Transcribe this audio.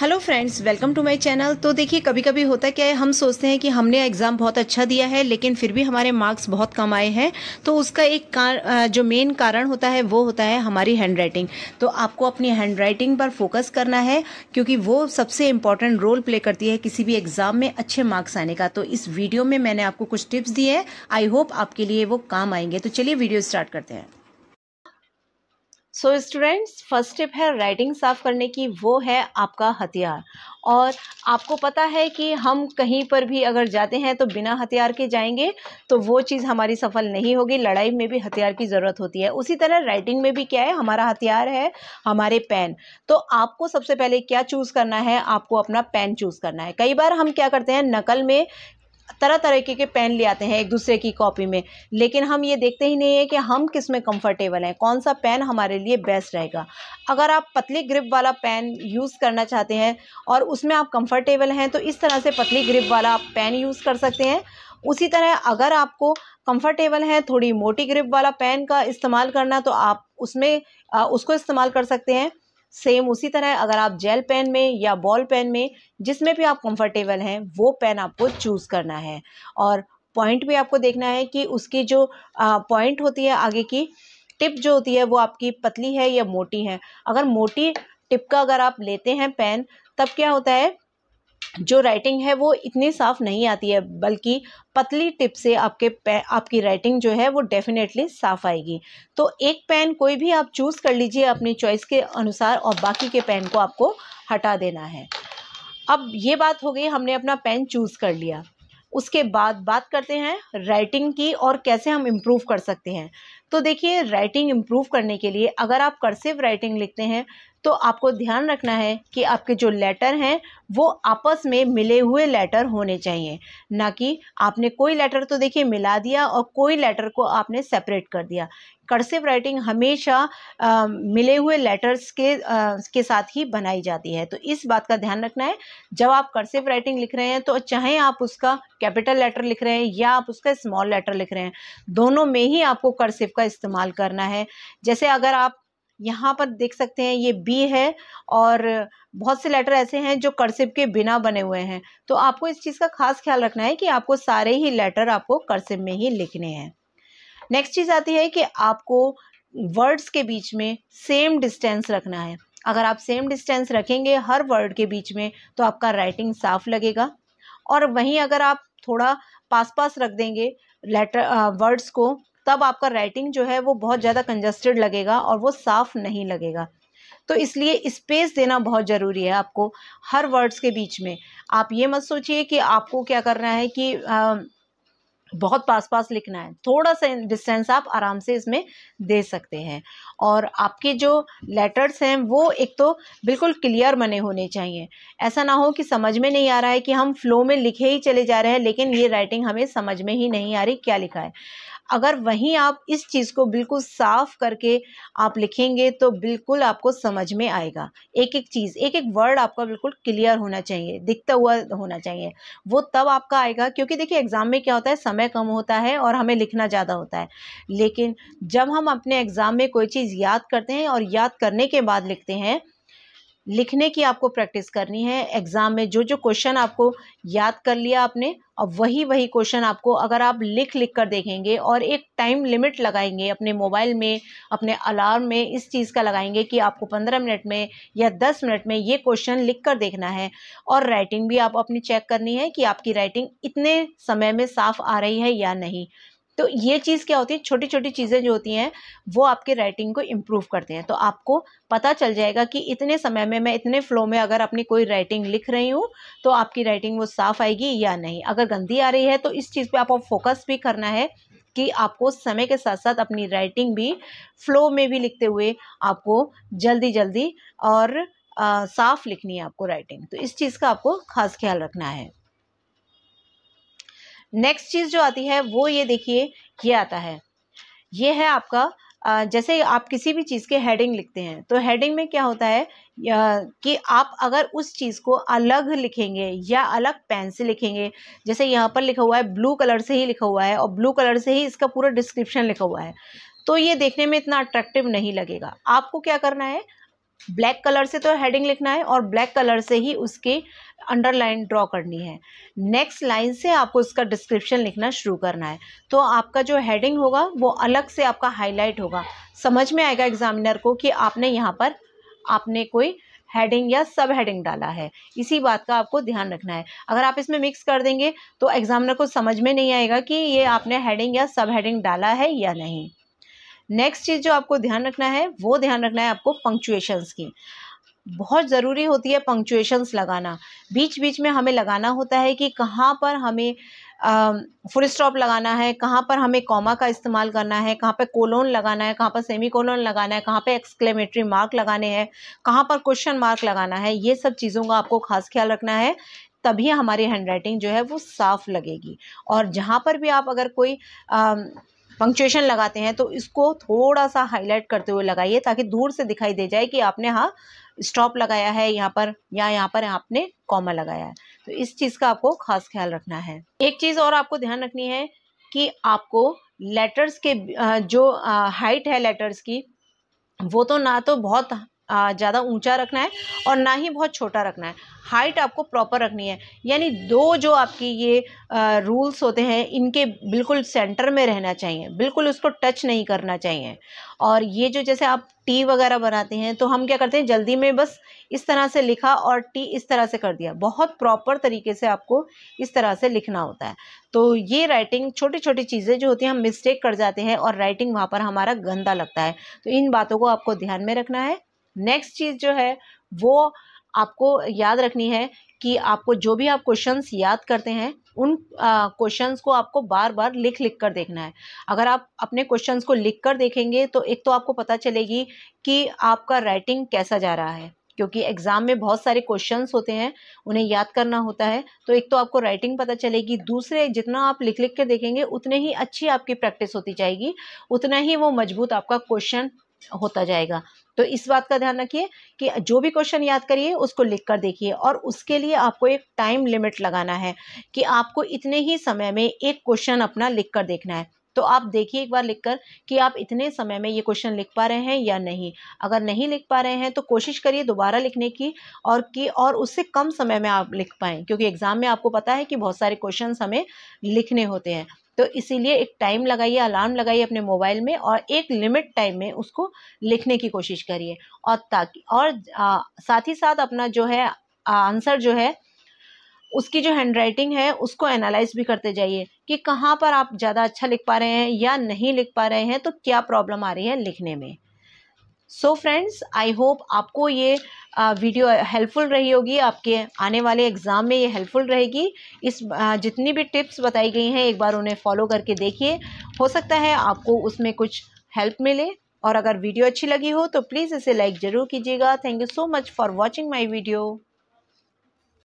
hello friends welcome to my channel तो देखिए कभी कभी होता क्या है हम सोचते हैं कि हमने एग्ज़ाम बहुत अच्छा दिया है लेकिन फिर भी हमारे मार्क्स बहुत कम आए हैं तो उसका एक कार, जो मेन कारण होता है वो होता है हमारी हैंड राइटिंग तो आपको अपनी हैंड राइटिंग पर फोकस करना है क्योंकि वो सबसे इम्पॉर्टेंट रोल प्ले करती है किसी भी एग्ज़ाम में अच्छे मार्क्स आने का तो इस वीडियो में मैंने आपको कुछ टिप्स दिए हैं आई होप आपके लिए वो काम आएंगे तो चलिए वीडियो स्टार्ट करते हैं सो स्टूडेंट्स फर्स्ट स्टेप है राइटिंग साफ करने की वो है आपका हथियार और आपको पता है कि हम कहीं पर भी अगर जाते हैं तो बिना हथियार के जाएंगे तो वो चीज़ हमारी सफल नहीं होगी लड़ाई में भी हथियार की ज़रूरत होती है उसी तरह राइटिंग में भी क्या है हमारा हथियार है हमारे पेन तो आपको सबसे पहले क्या चूज़ करना है आपको अपना पेन चूज़ करना है कई बार हम क्या करते हैं नकल में तरह तरीके के पेन ले आते हैं एक दूसरे की कॉपी में लेकिन हम ये देखते ही नहीं है कि हम किस में कम्फर्टेबल हैं कौन सा पेन हमारे लिए बेस्ट रहेगा अगर आप पतली ग्रिप वाला पेन यूज़ करना चाहते हैं और उसमें आप कंफर्टेबल हैं तो इस तरह से पतली ग्रिप वाला आप पेन यूज़ कर सकते हैं उसी तरह अगर आपको कंफर्टेबल है थोड़ी मोटी ग्रिप वाला पेन का इस्तेमाल करना तो आप उसमें आ, उसको इस्तेमाल कर सकते हैं सेम उसी तरह अगर आप जेल पेन में या बॉल पेन में जिसमें भी आप कंफर्टेबल हैं वो पेन आपको चूज़ करना है और पॉइंट भी आपको देखना है कि उसकी जो पॉइंट होती है आगे की टिप जो होती है वो आपकी पतली है या मोटी है अगर मोटी टिप का अगर आप लेते हैं पेन तब क्या होता है जो राइटिंग है वो इतनी साफ़ नहीं आती है बल्कि पतली टिप से आपके पे आपकी राइटिंग जो है वो डेफिनेटली साफ आएगी तो एक पेन कोई भी आप चूज़ कर लीजिए अपनी चॉइस के अनुसार और बाकी के पेन को आपको हटा देना है अब ये बात हो गई हमने अपना पेन चूज़ कर लिया उसके बाद बात करते हैं राइटिंग की और कैसे हम इम्प्रूव कर सकते हैं तो देखिए राइटिंग इम्प्रूव करने के लिए अगर आप कर्सिव राइटिंग लिखते हैं तो आपको ध्यान रखना है कि आपके जो लेटर हैं वो आपस में मिले हुए लेटर होने चाहिए ना कि आपने कोई लेटर तो देखिए मिला दिया और कोई लेटर को आपने सेपरेट कर दिया कर्सिव राइटिंग हमेशा आ, मिले हुए लेटर्स के आ, के साथ ही बनाई जाती है तो इस बात का ध्यान रखना है जब आप कर्सिव राइटिंग लिख रहे हैं तो चाहे आप उसका कैपिटल लेटर लिख रहे हैं या आप उसका स्मॉल लेटर लिख रहे हैं दोनों में ही आपको कर्सिव का इस्तेमाल करना है जैसे अगर आप यहाँ पर देख सकते हैं ये बी है और बहुत से लेटर ऐसे हैं जो करसिप के बिना बने हुए हैं तो आपको इस चीज़ का खास ख्याल रखना है कि आपको सारे ही लेटर आपको करसिप में ही लिखने हैं नेक्स्ट चीज़ आती है कि आपको वर्ड्स के बीच में सेम डिस्टेंस रखना है अगर आप सेम डिस्टेंस रखेंगे हर वर्ड के बीच में तो आपका राइटिंग साफ लगेगा और वहीं अगर आप थोड़ा पास पास रख देंगे लेटर वर्ड्स को तब आपका राइटिंग जो है वो बहुत ज़्यादा कंजस्टेड लगेगा और वो साफ नहीं लगेगा तो इसलिए स्पेस देना बहुत ज़रूरी है आपको हर वर्ड्स के बीच में आप ये मत सोचिए कि आपको क्या करना है कि आ, बहुत पास पास लिखना है थोड़ा सा डिस्टेंस आप आराम से इसमें दे सकते हैं और आपके जो लेटर्स हैं वो एक तो बिल्कुल क्लियर बने होने चाहिए ऐसा ना हो कि समझ में नहीं आ रहा है कि हम फ्लो में लिखे ही चले जा रहे हैं लेकिन ये राइटिंग हमें समझ में ही नहीं आ रही क्या लिखा है अगर वहीं आप इस चीज़ को बिल्कुल साफ करके आप लिखेंगे तो बिल्कुल आपको समझ में आएगा एक एक चीज़ एक एक वर्ड आपका बिल्कुल क्लियर होना चाहिए दिखता हुआ होना चाहिए वो तब आपका आएगा क्योंकि देखिए एग्ज़ाम में क्या होता है समय कम होता है और हमें लिखना ज़्यादा होता है लेकिन जब हम अपने एग्ज़ाम में कोई चीज़ याद करते हैं और याद करने के बाद लिखते हैं लिखने की आपको प्रैक्टिस करनी है एग्ज़ाम में जो जो क्वेश्चन आपको याद कर लिया आपने अब वही वही क्वेश्चन आपको अगर आप लिख लिख कर देखेंगे और एक टाइम लिमिट लगाएंगे अपने मोबाइल में अपने अलार्म में इस चीज़ का लगाएंगे कि आपको पंद्रह मिनट में या दस मिनट में ये क्वेश्चन लिख कर देखना है और राइटिंग भी आप अपनी चेक करनी है कि आपकी राइटिंग इतने समय में साफ आ रही है या नहीं तो ये चीज़ क्या होती है छोटी छोटी चीज़ें जो होती हैं वो आपके राइटिंग को इम्प्रूव करते हैं तो आपको पता चल जाएगा कि इतने समय में मैं इतने फ्लो में अगर अपनी कोई राइटिंग लिख रही हूँ तो आपकी राइटिंग वो साफ़ आएगी या नहीं अगर गंदी आ रही है तो इस चीज़ पर आपको फोकस भी करना है कि आपको समय के साथ साथ अपनी राइटिंग भी फ्लो में भी लिखते हुए आपको जल्दी जल्दी और साफ़ लिखनी है आपको राइटिंग तो इस चीज़ का आपको खास ख्याल रखना है नेक्स्ट चीज़ जो आती है वो ये देखिए ये आता है ये है आपका जैसे आप किसी भी चीज़ के हेडिंग लिखते हैं तो हेडिंग में क्या होता है कि आप अगर उस चीज़ को अलग लिखेंगे या अलग पेन से लिखेंगे जैसे यहाँ पर लिखा हुआ है ब्लू कलर से ही लिखा हुआ है और ब्लू कलर से ही इसका पूरा डिस्क्रिप्शन लिखा हुआ है तो ये देखने में इतना अट्रैक्टिव नहीं लगेगा आपको क्या करना है ब्लैक कलर से तो हेडिंग लिखना है और ब्लैक कलर से ही उसकी अंडरलाइन ड्रॉ करनी है नेक्स्ट लाइन से आपको उसका डिस्क्रिप्शन लिखना शुरू करना है तो आपका जो हेडिंग होगा वो अलग से आपका हाईलाइट होगा समझ में आएगा एग्जामिनर को कि आपने यहाँ पर आपने कोई हेडिंग या सब हेडिंग डाला है इसी बात का आपको ध्यान रखना है अगर आप इसमें मिक्स कर देंगे तो एग्जामिनर को समझ में नहीं आएगा कि ये आपने हेडिंग या सब हेडिंग डाला है या नहीं नेक्स्ट चीज़ जो आपको ध्यान रखना है वो ध्यान रखना है आपको पंक्चुएशंस की बहुत ज़रूरी होती है पंक्चुएशंस लगाना बीच बीच में हमें लगाना होता है कि कहाँ पर हमें फुल स्टॉप लगाना है कहाँ पर हमें कॉमा का इस्तेमाल करना है कहाँ पर कोलोन लगाना है कहाँ पर सेमी कोलोन लगाना है कहाँ पर एक्सक्लेमेटरी मार्क लगाने हैं कहाँ पर क्वेश्चन मार्क लगाना है ये सब चीज़ों का आपको खास ख्याल रखना है तभी हमारी हैंडराइटिंग जो है वो साफ़ लगेगी और जहाँ पर भी आप अगर कोई आ, पंक्चुएशन लगाते हैं तो इसको थोड़ा सा हाईलाइट करते हुए लगाइए ताकि दूर से दिखाई दे जाए कि आपने हाँ स्टॉप लगाया है यहाँ पर या यहाँ पर आपने कॉमा लगाया है तो इस चीज़ का आपको खास ख्याल रखना है एक चीज़ और आपको ध्यान रखनी है कि आपको लेटर्स के जो हाइट है लेटर्स की वो तो ना तो बहुत ज़्यादा ऊंचा रखना है और ना ही बहुत छोटा रखना है हाइट आपको प्रॉपर रखनी है यानी दो जो आपकी ये रूल्स होते हैं इनके बिल्कुल सेंटर में रहना चाहिए बिल्कुल उसको टच नहीं करना चाहिए और ये जो जैसे आप टी वगैरह बनाते हैं तो हम क्या करते हैं जल्दी में बस इस तरह से लिखा और टी इस तरह से कर दिया बहुत प्रॉपर तरीके से आपको इस तरह से लिखना होता है तो ये राइटिंग छोटी छोटी चीज़ें जो होती हैं हम मिस्टेक कर जाते हैं और राइटिंग वहाँ पर हमारा गंदा लगता है तो इन बातों को आपको ध्यान में रखना है नेक्स्ट चीज़ जो है वो आपको याद रखनी है कि आपको जो भी आप क्वेश्चंस याद करते हैं उन क्वेश्चंस को आपको बार बार लिख लिख कर देखना है अगर आप अपने क्वेश्चंस को लिख कर देखेंगे तो एक तो आपको पता चलेगी कि आपका राइटिंग कैसा जा रहा है क्योंकि एग्ज़ाम में बहुत सारे क्वेश्चंस होते हैं उन्हें याद करना होता है तो एक तो आपको राइटिंग पता चलेगी दूसरे जितना आप लिख लिख के देखेंगे उतने ही अच्छी आपकी प्रैक्टिस होती जाएगी उतना ही वो मजबूत आपका क्वेश्चन होता जाएगा तो इस बात का ध्यान रखिए कि जो भी क्वेश्चन याद करिए उसको लिख कर देखिए और उसके लिए आपको एक टाइम लिमिट लगाना है कि आपको इतने ही समय में एक क्वेश्चन अपना लिख कर देखना है तो आप देखिए एक बार लिखकर कि आप इतने समय में ये क्वेश्चन लिख पा रहे हैं या नहीं अगर नहीं लिख पा रहे हैं तो कोशिश करिए दोबारा लिखने की और कि और उससे कम समय में आप लिख पाएँ क्योंकि एग्ज़ाम में आपको पता है कि बहुत सारे क्वेश्चन हमें लिखने होते हैं तो इसीलिए एक टाइम लगाइए अलार्म लगाइए अपने मोबाइल में और एक लिमिट टाइम में उसको लिखने की कोशिश करिए और ताकि और आ, साथ ही साथ अपना जो है आंसर जो है उसकी जो हैंड राइटिंग है उसको एनालाइज भी करते जाइए कि कहाँ पर आप ज़्यादा अच्छा लिख पा रहे हैं या नहीं लिख पा रहे हैं तो क्या प्रॉब्लम आ रही है लिखने में सो फ्रेंड्स आई होप आपको ये वीडियो हेल्पफुल रही होगी आपके आने वाले एग्ज़ाम में ये हेल्पफुल रहेगी इस जितनी भी टिप्स बताई गई हैं एक बार उन्हें फॉलो करके देखिए हो सकता है आपको उसमें कुछ हेल्प मिले और अगर वीडियो अच्छी लगी हो तो प्लीज़ इसे लाइक ज़रूर कीजिएगा thank you so much for watching my video